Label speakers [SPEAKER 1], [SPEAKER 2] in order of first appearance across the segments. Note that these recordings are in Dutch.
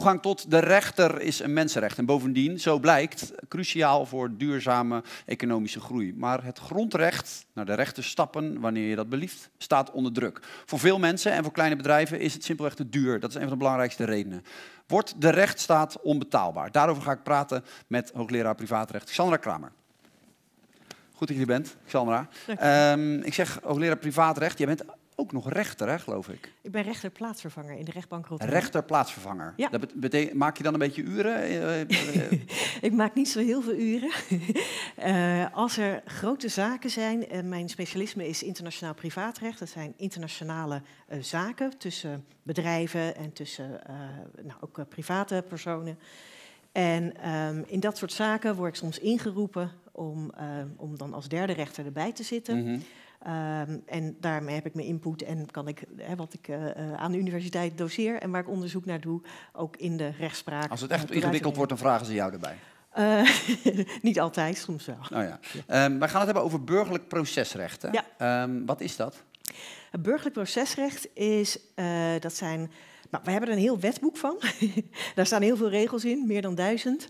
[SPEAKER 1] toegang tot de rechter is een mensenrecht. En bovendien, zo blijkt, cruciaal voor duurzame economische groei. Maar het grondrecht naar de rechter stappen, wanneer je dat belieft, staat onder druk. Voor veel mensen en voor kleine bedrijven is het simpelweg te duur. Dat is een van de belangrijkste redenen. Wordt de rechtsstaat onbetaalbaar? Daarover ga ik praten met hoogleraar privaatrecht Sandra Kramer. Goed dat je er bent, Xandra. Ehm, ik zeg hoogleraar privaatrecht. Jij bent ook nog rechter, hè, geloof ik.
[SPEAKER 2] Ik ben rechter plaatsvervanger in de rechtbank Rotterdam. Rechter
[SPEAKER 1] plaatsvervanger. Ja. Dat maak je dan een beetje uren? Eh, eh, eh,
[SPEAKER 2] ik maak niet zo heel veel uren. als er grote zaken zijn, mijn specialisme is internationaal privaatrecht. Dat zijn internationale zaken tussen bedrijven en tussen nou, ook private personen. En ehm, in dat soort zaken word ik soms ingeroepen om, om dan als derde rechter erbij te zitten. Mhm. Ehm, en daarmee heb ik mijn input en kan ik wat ik eh, eh, aan de universiteit doseer en waar ik onderzoek naar doe, ook in de rechtspraak. Als het eh, echt ingewikkeld wordt, dan
[SPEAKER 1] vragen ze jou erbij.
[SPEAKER 2] niet altijd, soms wel.
[SPEAKER 1] Nou ja. Ehm, we gaan het hebben over burgerlijk procesrecht. Ehm, wat is dat?
[SPEAKER 2] Het burgerlijk procesrecht is, uh, dat zijn, nou, we hebben er een heel wetboek van. Daar staan heel veel regels in, meer dan duizend.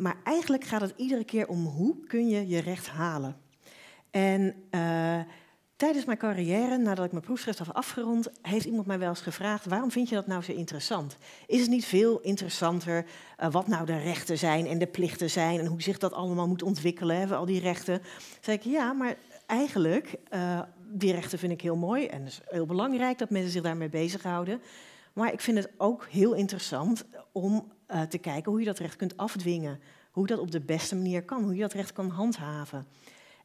[SPEAKER 2] maar eigenlijk gaat het iedere keer om hoe kun je je recht halen. En eh, tijdens mijn carrière, nadat ik mijn proefschrift had afgerond, heeft iemand mij wel eens gevraagd: waarom vind je dat nou zo interessant? Is het niet veel interessanter eh, wat nou de rechten zijn en de plichten zijn en hoe zich dat allemaal moet ontwikkelen, hebben al die rechten? zei ik ja, maar eigenlijk, eh, die rechten vind ik heel mooi en het is heel belangrijk dat mensen zich daarmee bezighouden. Maar ik vind het ook heel interessant om te kijken hoe je dat recht kunt afdwingen. Hoe dat op de beste manier kan, hoe je dat recht kan handhaven.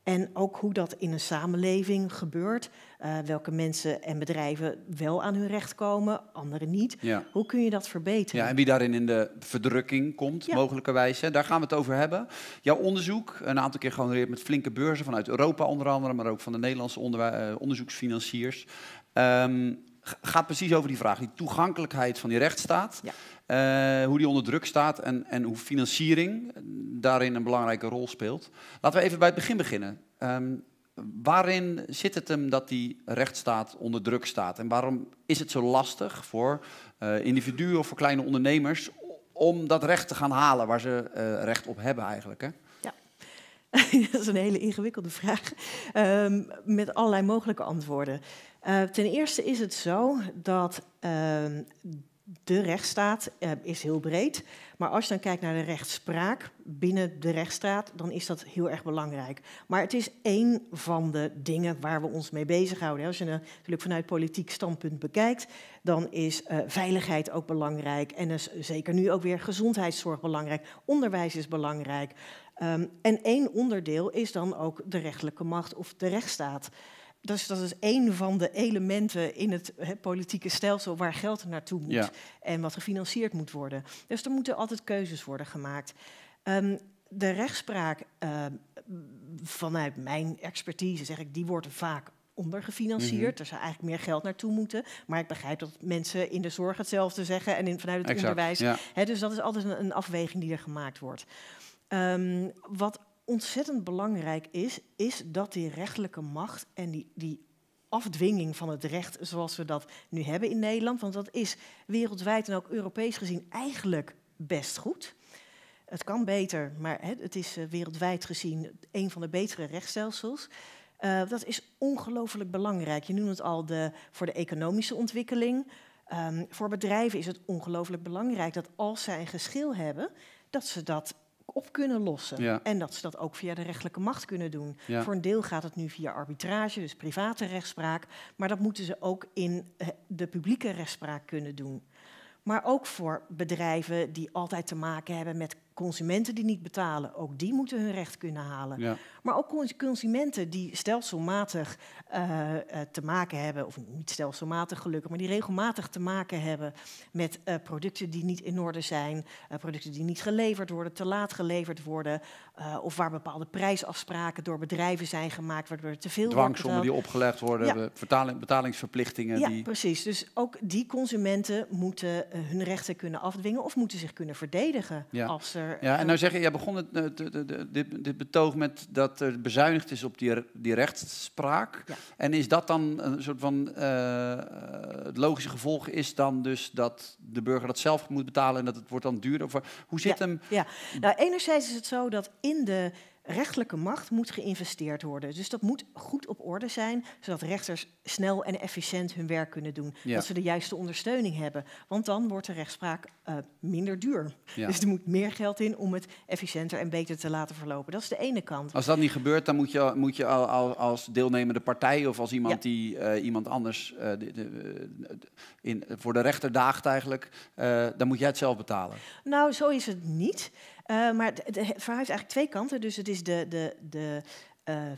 [SPEAKER 2] En ook hoe dat in een samenleving gebeurt. Eh, welke mensen en bedrijven wel aan hun recht komen, anderen niet. Hoe kun je dat verbeteren? Ja, en
[SPEAKER 1] wie daarin in de verdrukking komt, mogelijke wijze. Daar gaan we het over hebben. Jouw onderzoek, een aantal keer gehonoreerd met flinke beurzen vanuit Europa onder andere, maar ook van de Nederlandse eh, onderzoeksfinanciers. Ehm, gaat precies over die vraag, die toegankelijkheid van die rechtsstaat. Ja. Eh, hoe die onder druk staat en, en hoe financiering daarin een belangrijke rol speelt. Laten we even bij het begin beginnen. Ehm, waarin zit het hem dat die rechtsstaat onder druk staat? En waarom is het zo lastig voor eh, individuen of voor kleine ondernemers om dat recht te gaan halen waar ze eh, recht op
[SPEAKER 2] hebben eigenlijk? Hè? Ja, dat is een hele ingewikkelde vraag ehm, met allerlei mogelijke antwoorden. ten eerste is het zo dat ehm, de rechtsstaat eh, is heel breed. Maar als je dan kijkt naar de rechtspraak binnen de rechtsstaat, dan is dat heel erg belangrijk. Maar het is één van de dingen waar we ons mee bezighouden. Als je het natuurlijk vanuit politiek standpunt bekijkt, dan is eh, veiligheid ook belangrijk. En zeker nu ook weer gezondheidszorg belangrijk. Onderwijs is belangrijk. Ehm, en één onderdeel is dan ook de rechterlijke macht of de rechtsstaat dus dat is een van de elementen in het politieke stelsel waar geld naartoe moet en wat gefinancierd moet worden. Dus er moeten altijd keuzes worden gemaakt. Ehm, de rechtspraak, ehm, vanuit mijn expertise zeg ik, die wordt vaak ondergefinancierd. Mm Er zou eigenlijk meer geld naartoe moeten. Maar ik begrijp dat mensen in de zorg hetzelfde zeggen en vanuit het onderwijs. Ja. dus dat is altijd een, afweging die er gemaakt wordt. Ehm, wat ontzettend belangrijk is, is dat die rechtelijke macht en die, die afdwinging van het recht zoals we dat nu hebben in Nederland, want dat is wereldwijd en ook Europees gezien eigenlijk best goed. Het kan beter, maar het is eh, wereldwijd gezien een van de betere rechtsstelsels. Eh, dat is ongelooflijk belangrijk. Je noemt het al de, voor de economische ontwikkeling. Ehm, voor bedrijven is het ongelooflijk belangrijk dat als zij een geschil hebben, dat ze dat op kunnen lossen. En dat ze dat ook via de rechtelijke macht kunnen doen. Voor een deel gaat het nu via arbitrage, dus private rechtspraak. Maar dat moeten ze ook in eh, de publieke rechtspraak kunnen doen. Maar ook voor bedrijven die altijd te maken hebben met consumenten die niet betalen, ook die moeten hun recht kunnen halen. Maar ook consumenten die stelselmatig eh, eh, te maken hebben, of niet stelselmatig gelukkig, maar die regelmatig te maken hebben met eh, producten die niet in orde zijn, producten die niet geleverd worden, te laat geleverd worden, of waar bepaalde prijsafspraken door bedrijven zijn gemaakt, waardoor er te veel dwangsommen die
[SPEAKER 1] opgelegd worden, betalingsverplichtingen. Ja,
[SPEAKER 2] precies. Dus ook die consumenten moeten hun rechten kunnen afdwingen of moeten zich kunnen verdedigen ja. als ja, en eh, nou zeg je, jij begon
[SPEAKER 1] het, eh, dit, dit, betoog met dat er bezuinigd is op die, die rechtspraak. En is dat dan een soort van. Eh, het logische gevolg is dan dus dat de burger dat zelf moet betalen en dat het wordt dan duurder? Of, hoe zit hem.
[SPEAKER 2] Ja, nou, enerzijds is het zo dat in de rechtelijke macht moet geïnvesteerd worden. Dus dat moet goed op orde zijn, zodat rechters snel en efficiënt hun werk kunnen doen. Dat ze de juiste ondersteuning hebben. Want dan wordt de rechtspraak eh, minder duur. Dus er moet meer geld in om het efficiënter en beter te laten verlopen. Dat is de ene kant. Als
[SPEAKER 1] dat niet gebeurt, dan moet je, moet je al, als deelnemende partij of als iemand die eh, iemand anders eh, de, de, in, voor de rechter daagt eigenlijk, dan moet jij het zelf betalen.
[SPEAKER 2] Nou, zo is het niet. Eh, maar het, het, verhaal heeft eigenlijk twee kanten. Dus het is de, de, de eh, eh,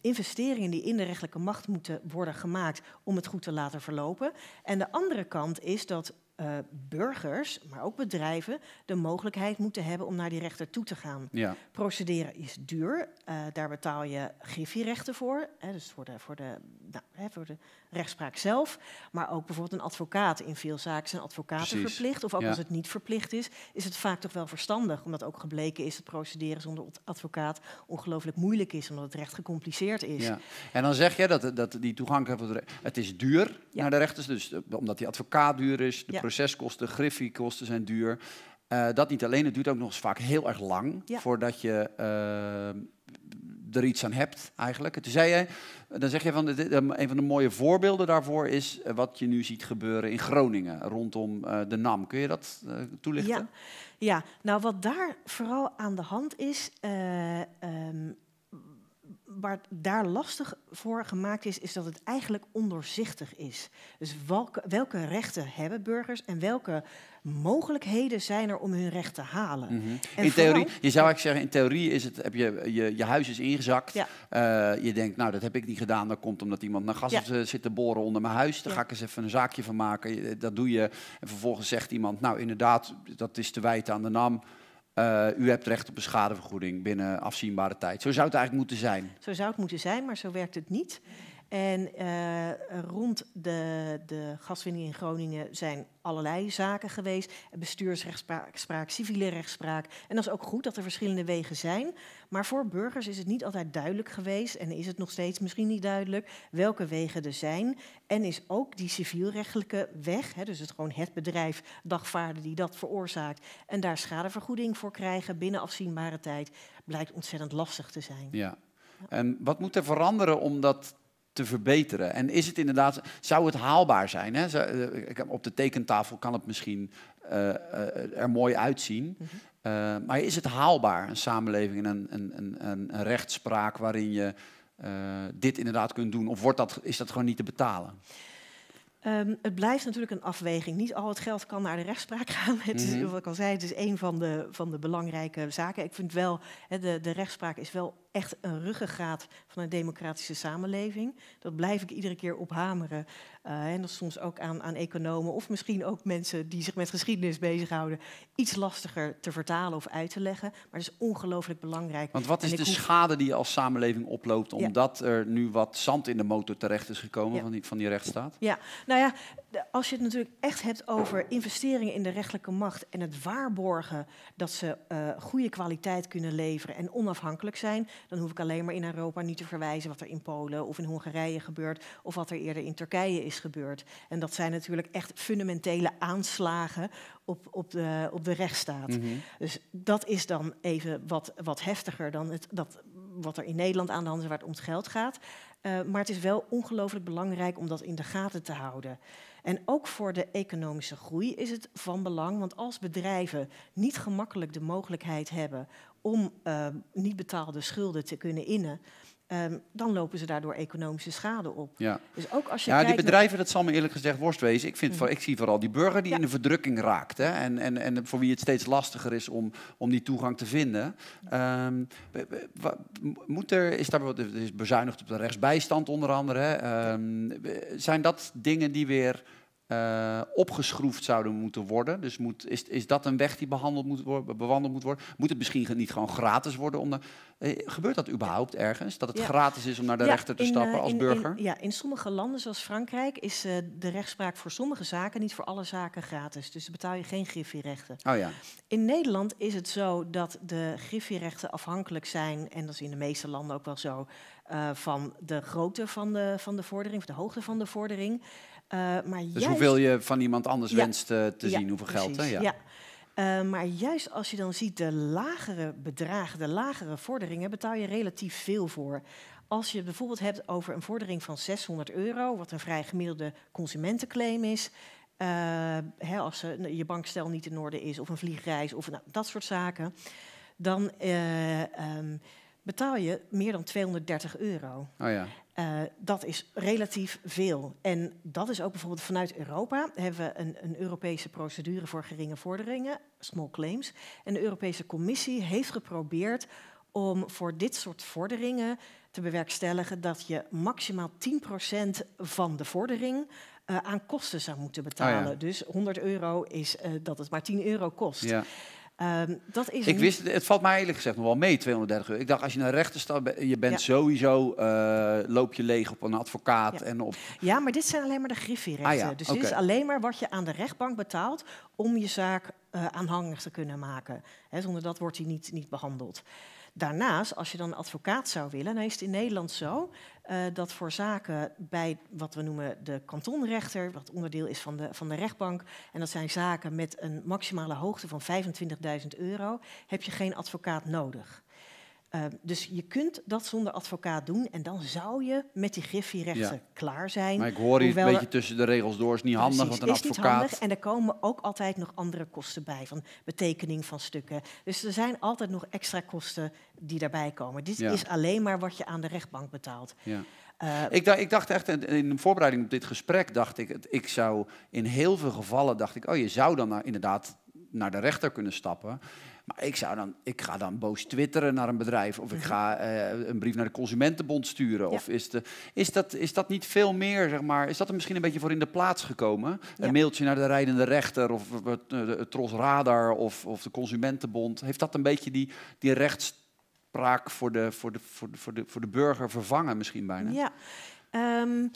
[SPEAKER 2] investeringen die in de rechtelijke macht moeten worden gemaakt om het goed te laten verlopen. En de andere kant is dat eh, burgers, maar ook bedrijven, de mogelijkheid moeten hebben om naar die rechter toe te gaan. Ja. Procederen is duur, eh, daar betaal je griffierechten voor, hè, dus voor de, voor, de, nou, hè, voor de rechtspraak zelf, maar ook bijvoorbeeld een advocaat. In veel zaken zijn advocaten verplicht, of ook als het niet verplicht is, is het vaak toch wel verstandig, omdat ook gebleken is dat procederen zonder advocaat ongelooflijk moeilijk is, omdat het recht gecompliceerd is. Ja.
[SPEAKER 1] En dan zeg je dat, dat die toegankelijkheid, het is duur naar de rechters, dus omdat die advocaat duur is, de proceskosten, griffiekosten zijn duur. Eh, dat niet alleen, het duurt ook nog eens vaak heel erg lang voordat je eh, er iets aan hebt eigenlijk. Toen zei jij, dan zeg je van een van de mooie voorbeelden daarvoor is eh, wat je nu ziet gebeuren in Groningen rondom de NAM. Kun je dat toelichten?
[SPEAKER 2] Ja. ja, nou wat daar vooral aan de hand is, ehm, waar daar lastig voor gemaakt is, is dat het eigenlijk ondoorzichtig is. Dus welke, welke rechten hebben burgers en welke mogelijkheden zijn er om hun recht te halen? Mhm. In theorie,
[SPEAKER 1] je zou eigenlijk zeggen, in theorie is het, heb je, je, je huis is ingezakt. Eh, je denkt, nou dat heb ik niet gedaan, dat komt omdat iemand naar gas eh, zit te boren onder mijn huis. Daar ga ik eens even een zaakje van maken. Eh, dat doe je. En vervolgens zegt iemand, nou inderdaad, dat is te wijten aan de NAM. Eh, u hebt recht op een schadevergoeding binnen afzienbare tijd. Zo zou het eigenlijk moeten zijn.
[SPEAKER 2] Zo zou het moeten zijn, maar zo werkt het niet. En eh, rond de, de gaswinning in Groningen zijn allerlei zaken geweest. Bestuursrechtspraak, civiele rechtspraak. En dat is ook goed dat er verschillende wegen zijn. Maar voor burgers is het niet altijd duidelijk geweest. En is het nog steeds misschien niet duidelijk welke wegen er zijn. En is ook die civielrechtelijke weg, hè, dus het gewoon het bedrijf, dagvaarden die dat veroorzaakt. En daar schadevergoeding voor krijgen binnen afzienbare tijd. Blijkt ontzettend lastig te zijn.
[SPEAKER 1] Ja. En wat moet er veranderen om dat te verbeteren. En is het inderdaad, zou het haalbaar zijn? Hè? Eh, op de tekentafel kan het misschien eh, eh, er mooi uitzien. Mm maar is het haalbaar, een samenleving en een, een, een, een rechtspraak waarin je dit inderdaad kunt doen? Of wordt dat, is dat gewoon niet te betalen?
[SPEAKER 2] Ehm, het blijft natuurlijk een afweging. Niet al het geld kan naar de rechtspraak gaan. Het is, mhm. wat ik al zei, het is een van de, van de belangrijke zaken. Ik vind wel, de, de rechtspraak is wel echt een ruggengraat van een democratische samenleving. Dat blijf ik iedere keer ophameren. Eh, en dat is soms ook aan, aan economen of misschien ook mensen die zich met geschiedenis bezighouden, iets lastiger te vertalen of uit te leggen. Maar dat is ongelooflijk belangrijk. Want wat is de
[SPEAKER 1] schade die je als samenleving oploopt omdat er nu wat zand in de motor terecht is gekomen van, die, van die rechtsstaat?
[SPEAKER 2] Ja, nou ja, als je het natuurlijk echt hebt over investeringen in de rechtelijke macht en het waarborgen dat ze eh, goede kwaliteit kunnen leveren en onafhankelijk zijn, dan hoef ik alleen maar in Europa niet te verwijzen wat er in Polen of in Hongarije gebeurt of wat er eerder in Turkije is gebeurd. En dat zijn natuurlijk echt fundamentele aanslagen op, op, de, op de rechtsstaat. Mhm. Dus dat is dan even wat, wat heftiger dan het, dat, wat er in Nederland aan de hand is waar het om het geld gaat. Eh, maar het is wel ongelooflijk belangrijk om dat in de gaten te houden. En ook voor de economische groei is het van belang, want als bedrijven niet gemakkelijk de mogelijkheid hebben om eh, niet betaalde schulden te kunnen innen, Ehm, dan lopen ze daardoor economische schade op. Ja, dus ook als je ja die bedrijven,
[SPEAKER 1] dat zal me eerlijk gezegd worst wezen. Ik, vind, mm. ik zie vooral die burger die in de verdrukking raakt. Hè, en, en, en voor wie het steeds lastiger is om, om die toegang te vinden. Um, moet er, is daar er is bezuinigd op de rechtsbijstand onder andere. Hè, ehm, zijn dat dingen die weer eh, opgeschroefd zouden moeten worden. Dus moet, is, is dat een weg die behandeld moet worden, bewandeld moet worden? Moet het misschien niet gewoon gratis worden? Om de, eh, gebeurt dat überhaupt ergens? Dat het gratis is om naar de rechter te stappen eh, als burger? In,
[SPEAKER 2] ja, in sommige landen zoals Frankrijk is de rechtspraak voor sommige zaken niet voor alle zaken gratis. Dus dan betaal je geen griffierechten. Oh ja. In Nederland is het zo dat de griffierechten afhankelijk zijn, en dat is in de meeste landen ook wel zo, van de grootte van de, van de vordering, of de hoogte van de vordering. Eh, maar dus juist... hoeveel
[SPEAKER 1] je van iemand anders wenst eh, te zien, hoeveel geld. Hè? Ja.
[SPEAKER 2] Eh, maar juist als je dan ziet de lagere bedragen, de lagere vorderingen, betaal je relatief veel voor. Als je bijvoorbeeld hebt over een vordering van 600 euro, wat een vrij gemiddelde consumentenclaim is. hè, als je bankstel niet in orde is, of een vliegreis, of nou, dat soort zaken. Dan ehm, betaal je meer dan 230 euro. Oh ja. Eh, dat is relatief veel. En dat is ook bijvoorbeeld vanuit Europa hebben we een, een, Europese procedure voor geringe vorderingen, small claims. En de Europese Commissie heeft geprobeerd om voor dit soort vorderingen te bewerkstelligen dat je maximaal 10% van de vordering eh, aan kosten zou moeten oh betalen. Dus 100 euro is eh, dat het maar 10 euro kost. Ja. Ehm, dat is ik wist,
[SPEAKER 1] het valt mij eerlijk gezegd nog wel mee, 230 euro. Ik dacht, als je naar rechter staat, je bent sowieso, eh, loop je leeg op een advocaat. Ja. En op...
[SPEAKER 2] ja, maar dit zijn alleen maar de griffierechten. Ah dus dit is alleen maar wat je aan de rechtbank betaalt om je zaak uh, aanhangig te kunnen maken. zonder dat wordt hij niet, niet behandeld. Daarnaast, als je dan een advocaat zou willen, dan is het in Nederland zo eh, dat voor zaken bij wat we noemen de kantonrechter, wat onderdeel is van de, van de rechtbank, en dat zijn zaken met een maximale hoogte van 25.000 euro, heb je geen advocaat nodig. Ehm, dus je kunt dat zonder advocaat doen en dan zou je met die griffierechten ja. klaar zijn. Maar ik hoor hier een beetje
[SPEAKER 1] tussen de regels door, is niet handig, want een is advocaat... Niet handig,
[SPEAKER 2] en er komen ook altijd nog andere kosten bij, van betekening van stukken. Dus er zijn altijd nog extra kosten die daarbij komen. Dit is alleen maar wat je aan de rechtbank betaalt. Ja. Eh, ik,
[SPEAKER 1] dacht, ik, dacht, echt, in de voorbereiding op dit gesprek dacht ik, ik zou in heel veel gevallen dacht ik, oh je zou dan nou inderdaad naar de rechter kunnen stappen. Maar ik, zou dan, ik ga dan boos twitteren naar een bedrijf. Of ik mhm. ga eh, een brief naar de Consumentenbond sturen. Of is, de, is, dat, is dat niet veel meer, zeg maar? Is dat er misschien een beetje voor in de plaats gekomen? Een mailtje naar de rijdende rechter of het uh, Tros Radar of, of de Consumentenbond. Heeft dat een beetje die, die rechtspraak voor de, voor, de, voor, de, voor, de, voor de burger vervangen misschien bijna? Ja.
[SPEAKER 2] Ehm,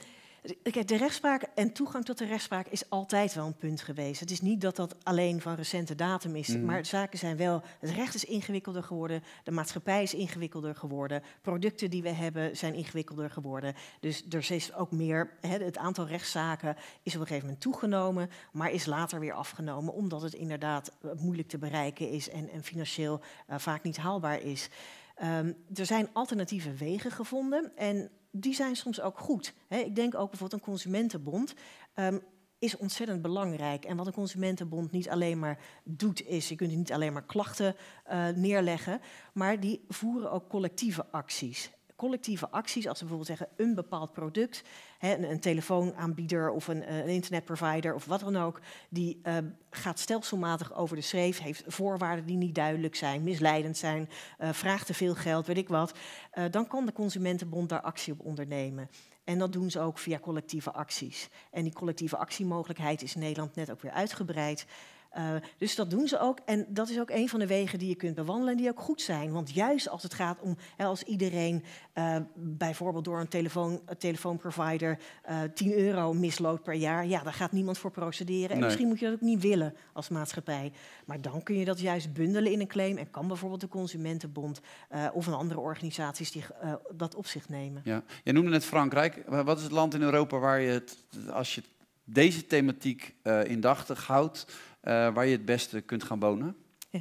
[SPEAKER 2] Kijk, de rechtspraak en toegang tot de rechtspraak is altijd wel een punt geweest. Het is niet dat dat alleen van recente datum is, mm. maar zaken zijn wel. Het recht is ingewikkelder geworden, de maatschappij is ingewikkelder geworden, producten die we hebben zijn ingewikkelder geworden. Dus er is ook meer. Hè, het aantal rechtszaken is op een gegeven moment toegenomen, maar is later weer afgenomen, omdat het inderdaad eh, moeilijk te bereiken is en, en financieel eh, vaak niet haalbaar is. Ehm, er zijn alternatieve wegen gevonden en die zijn soms ook goed. ik denk ook bijvoorbeeld een consumentenbond. Ehm, is ontzettend belangrijk. En wat een consumentenbond niet alleen maar doet, is: je kunt niet alleen maar klachten eh, neerleggen, maar die voeren ook collectieve acties collectieve acties, als we bijvoorbeeld zeggen een bepaald product, hè, een, een, telefoonaanbieder of een, eh, een, internetprovider of wat dan ook, die ehm, gaat stelselmatig over de schreef, heeft voorwaarden die niet duidelijk zijn, misleidend zijn, eh, vraagt te veel geld, weet ik wat, eh, dan kan de Consumentenbond daar actie op ondernemen. En dat doen ze ook via collectieve acties. En die collectieve actiemogelijkheid is in Nederland net ook weer uitgebreid. Eh, dus dat doen ze ook. En dat is ook een van de wegen die je kunt bewandelen en die ook goed zijn. Want juist als het gaat om, als iedereen eh, bijvoorbeeld door een, telefoon, telefoonprovider 10 eh, euro misloopt per jaar, ja, daar gaat niemand voor procederen. En misschien moet je dat ook niet willen als maatschappij. Maar dan kun je dat juist bundelen in een claim en kan bijvoorbeeld de Consumentenbond of een andere organisatie die dat op zich nemen. Ja.
[SPEAKER 1] Je noemde net Frankrijk. Wat is het land in Europa waar je het, als je deze thematiek indachtig houdt, eh, waar je het beste kunt gaan wonen?
[SPEAKER 2] Ja.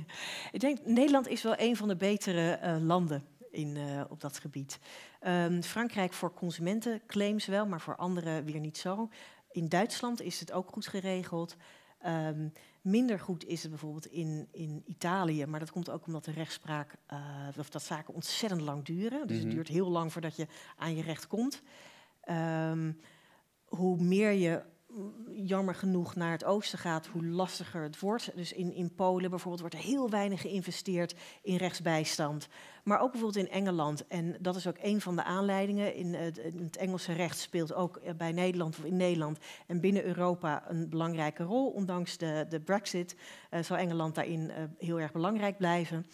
[SPEAKER 2] Ik denk, Nederland is wel een van de betere eh, landen in, eh, op dat gebied. Ehm, Frankrijk voor consumentenclaims wel, maar voor anderen weer niet zo. In Duitsland is het ook goed geregeld. Ehm, minder goed is het bijvoorbeeld in, in Italië, maar dat komt ook omdat de rechtspraak, of dat zaken ontzettend lang duren. Dus het mhm. duurt heel lang voordat je aan je recht komt. Ehm, hoe meer je jammer genoeg naar het oosten gaat, hoe lastiger het wordt. Dus in, in Polen bijvoorbeeld wordt er heel weinig geïnvesteerd in rechtsbijstand. Maar ook bijvoorbeeld in Engeland. En dat is ook een van de aanleidingen. In het, Engelse recht speelt ook eh, bij Nederland of in Nederland en binnen Europa een belangrijke rol. Ondanks de, de Brexit uh, zal Engeland daarin eh, heel erg belangrijk blijven.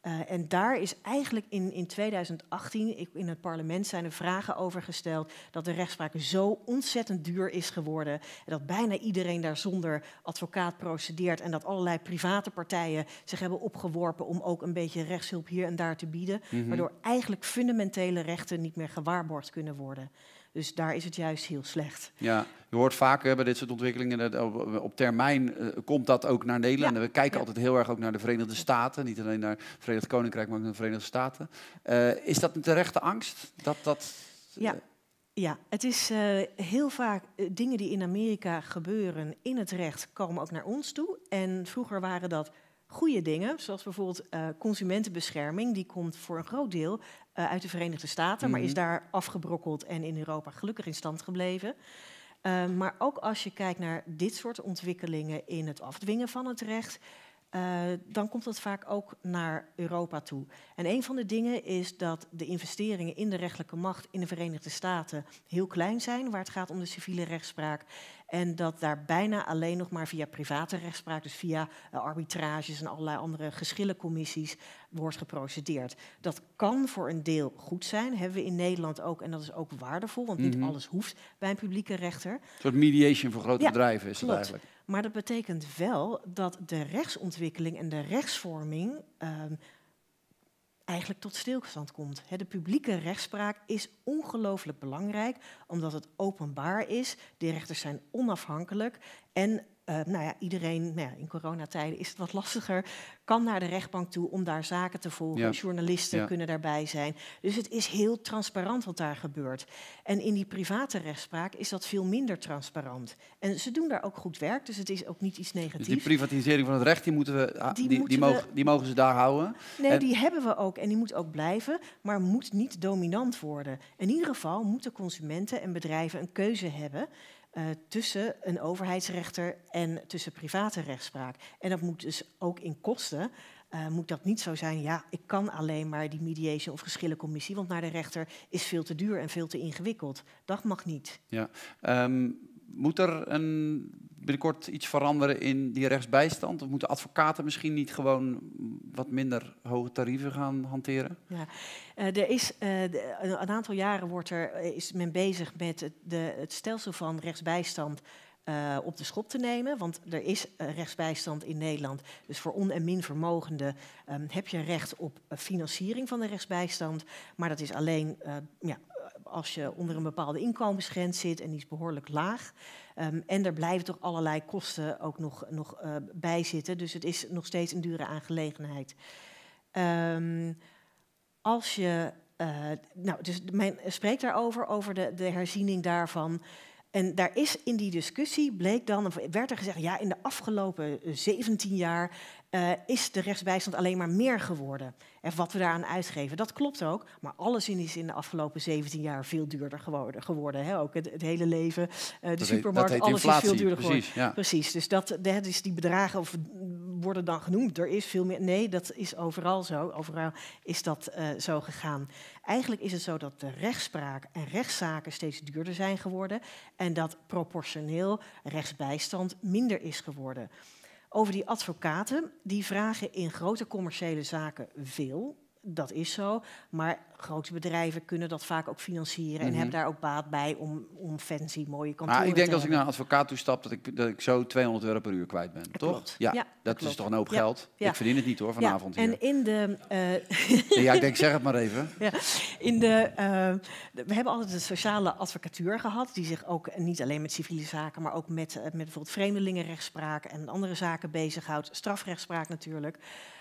[SPEAKER 2] Eh, en daar is eigenlijk in, in 2018 in het parlement zijn er vragen over gesteld dat de rechtspraak zo ontzettend duur is geworden en dat bijna iedereen daar zonder advocaat procedeert en dat allerlei private partijen zich hebben opgeworpen om ook een beetje rechtshulp hier en daar te bieden, mhm. waardoor eigenlijk fundamentele rechten niet meer gewaarborgd kunnen worden. Dus daar is het juist heel slecht.
[SPEAKER 1] Ja, je hoort vaak bij dit soort ontwikkelingen, dat op, termijn eh, komt dat ook naar Nederland. We kijken altijd heel erg ook naar de Verenigde Staten, niet alleen naar het Verenigd Koninkrijk, maar ook naar de Verenigde Staten. Eh, is dat een terechte angst? Dat, dat,
[SPEAKER 2] eh, ja. Ja, het is heel vaak dingen die in Amerika gebeuren in het recht komen ook naar ons toe. En vroeger waren dat goede dingen, zoals bijvoorbeeld consumentenbescherming. Die komt voor een groot deel eh, uit de Verenigde Staten, maar is mhm. daar afgebrokkeld en in Europa gelukkig in stand gebleven. Ehm, maar ook als je kijkt naar dit soort ontwikkelingen in het afdwingen van het recht, eh, dan komt dat vaak ook naar Europa toe. En een van de dingen is dat de investeringen in de rechterlijke macht in de Verenigde Staten heel klein zijn, waar het gaat om de civiele rechtspraak. En dat daar bijna alleen nog maar via private rechtspraak, dus via eh, arbitrages en allerlei andere geschillencommissies, wordt geprocedeerd. Dat kan voor een deel goed zijn, hebben we in Nederland ook. En dat is ook waardevol, want niet mhm. alles hoeft bij een publieke rechter. Een
[SPEAKER 1] soort mediation voor grote bedrijven is dat eigenlijk.
[SPEAKER 2] Maar dat betekent wel dat de rechtsontwikkeling en de rechtsvorming. Ehm, eigenlijk tot stilstand komt. De publieke rechtspraak is ongelooflijk belangrijk, omdat het openbaar is. De rechters zijn onafhankelijk en eh, nou ja, iedereen, nou ja, in coronatijden is het wat lastiger, kan naar de rechtbank toe om daar zaken te volgen. Journalisten kunnen daarbij zijn. Dus het is heel transparant wat daar gebeurt. En in die private rechtspraak is dat veel minder transparant. En ze doen daar ook goed werk, dus het is ook niet iets dus negatiefs. die
[SPEAKER 1] privatisering van het recht, die, moeten we, ah, die, die, mogen, die mogen, ze daar houden? Nee, die
[SPEAKER 2] hebben we ook en die moet ook blijven, maar moet niet dominant worden. In ieder geval moeten consumenten en bedrijven een keuze hebben. Eh, tussen een overheidsrechter en tussen private rechtspraak. En dat moet dus ook in kosten. Eh, moet dat niet zo zijn, ja, ik kan alleen maar die mediation of geschillencommissie, want naar de rechter is veel te duur en veel te ingewikkeld. Dat mag niet.
[SPEAKER 1] Ja. Ehm, moet er een binnenkort iets veranderen in die rechtsbijstand? Of moeten advocaten misschien niet gewoon wat minder hoge tarieven gaan hanteren?
[SPEAKER 2] Ja, eh, er is, eh, een aantal jaren wordt er, eh, is men bezig met het, de, het stelsel van rechtsbijstand op de schop te nemen. Want er is rechtsbijstand in Nederland. Dus voor on- en min um, heb je recht op financiering van de rechtsbijstand. Maar dat is alleen ja, als je onder een bepaalde inkomensgrens zit en die is behoorlijk laag. Ehm, en er blijven toch allerlei kosten ook nog, nog eh, bij zitten. Dus het is nog steeds een dure aangelegenheid. Um, als je. Eh, nou, dus mijn spreekt daarover, over de, de herziening daarvan. En daar is in die discussie bleek dan, of werd er gezegd, ja, in de afgelopen 17 eh, jaar eh, is de rechtsbijstand alleen maar meer geworden. En wat we daaraan uitgeven, dat klopt ook. Maar alles is in de afgelopen 17 jaar veel duurder geworden. geworden hè? Ook het, hele leven, eh, de supermarkt, alles is veel duurder precies, geworden. Ja. Precies, dus dat, dat is die bedragen of, mm, worden dan genoemd. Er is veel meer. Nee, dat is overal zo. Overal is dat eh, zo gegaan. Eigenlijk is het zo dat de rechtspraak en rechtszaken steeds duurder zijn geworden. En dat proportioneel rechtsbijstand minder is geworden over die advocaten. Die vragen in grote commerciële zaken veel dat is zo. Maar grote bedrijven kunnen dat vaak ook financieren en hebben mhm. daar ook baat bij om, om fancy mooie kantoren te ik denk als ik naar
[SPEAKER 1] een advocaat toe stap dat ik, dat ik zo 200 euro per uur kwijt ben, toch? Ja, dat is toch een hoop geld. Ik verdien het niet hoor vanavond hier. En
[SPEAKER 2] in de... Eh, ja, ik denk
[SPEAKER 1] zeg het maar even.
[SPEAKER 2] In de, eh, we hebben altijd de sociale advocatuur gehad die zich ook niet alleen met civiele zaken, maar ook met, eh, met bijvoorbeeld vreemdelingenrechtspraak en andere zaken bezighoudt. Strafrechtspraak natuurlijk.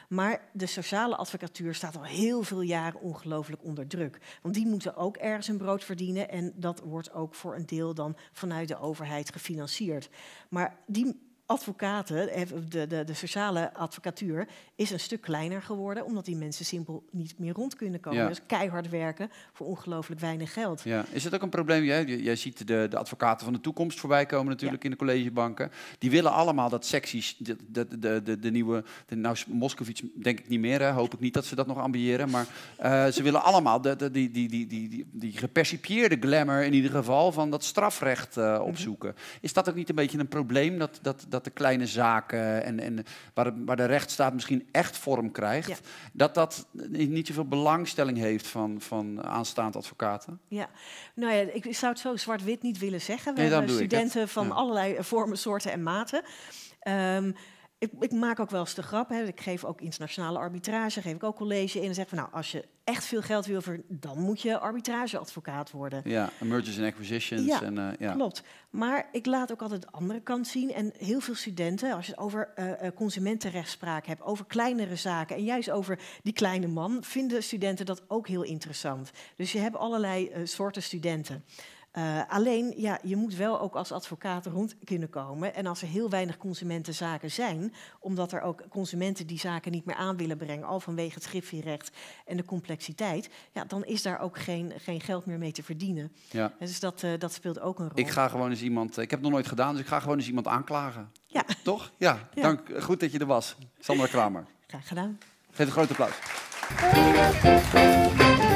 [SPEAKER 2] Maar de sociale advocatuur staat al heel veel jaren ongelooflijk onder druk. Want die moeten ook ergens een brood verdienen en dat wordt ook voor een deel dan vanuit de overheid gefinancierd. Maar die advocaten, eh, de, de, de, sociale advocatuur, is een stuk kleiner geworden, omdat die mensen simpel niet meer rond kunnen komen. Ja. Dus keihard werken voor ongelooflijk weinig geld. Ja. Is het ook een
[SPEAKER 1] probleem? Jij, jij ziet de, de, advocaten van de toekomst voorbij komen natuurlijk in de collegebanken. Die willen allemaal dat secties, de, nieuwe, de, nou Moskovits denk ik niet meer, hè. hoop ik niet dat ze dat nog ambiëren, maar eh, ze willen allemaal die, die, die, die, die, gepercipieerde glamour in ieder geval van dat strafrecht eh, mhm. opzoeken. Is dat ook niet een beetje een probleem dat, dat dat de kleine zaken en, en waar, waar de rechtsstaat misschien echt vorm krijgt, dat dat niet zoveel belangstelling heeft van, van aanstaande advocaten?
[SPEAKER 2] Ja, nou ja, ik zou het zo zwart-wit niet willen zeggen. We hebben studenten van allerlei vormen, soorten en maten. Ehm, ik, ik, maak ook wel eens de grap. Hè. Ik geef ook internationale arbitrage, geef ik ook college in. En zeg van, nou, als je echt veel geld wil, dan moet je arbitrageadvocaat worden.
[SPEAKER 1] Ja, mergers and acquisitions. Ja, en, eh, ja. klopt.
[SPEAKER 2] Maar ik laat ook altijd de andere kant zien. En heel veel studenten, als je het over eh, eh, consumentenrechtspraak hebt, over kleinere zaken en juist over die kleine man, vinden studenten dat ook heel interessant. Dus je hebt allerlei soorten studenten. Eh, alleen, ja, je moet wel ook als advocaat rond kunnen komen. En als er heel weinig consumentenzaken zijn, omdat er ook consumenten die zaken niet meer aan willen brengen, al vanwege het griffierecht en de complexiteit, ja, dan is daar ook geen, geen geld meer mee te verdienen. Ja. Eh, dus dat, eh, dat speelt ook een rol. Ik ga
[SPEAKER 1] gewoon eens iemand, ik heb het nog nooit gedaan, dus ik ga gewoon eens iemand aanklagen.
[SPEAKER 2] Ja. Toch?
[SPEAKER 1] Ja, Dank, goed dat je er was. Sandra Kramer. Graag gedaan. Geef een groot applaus.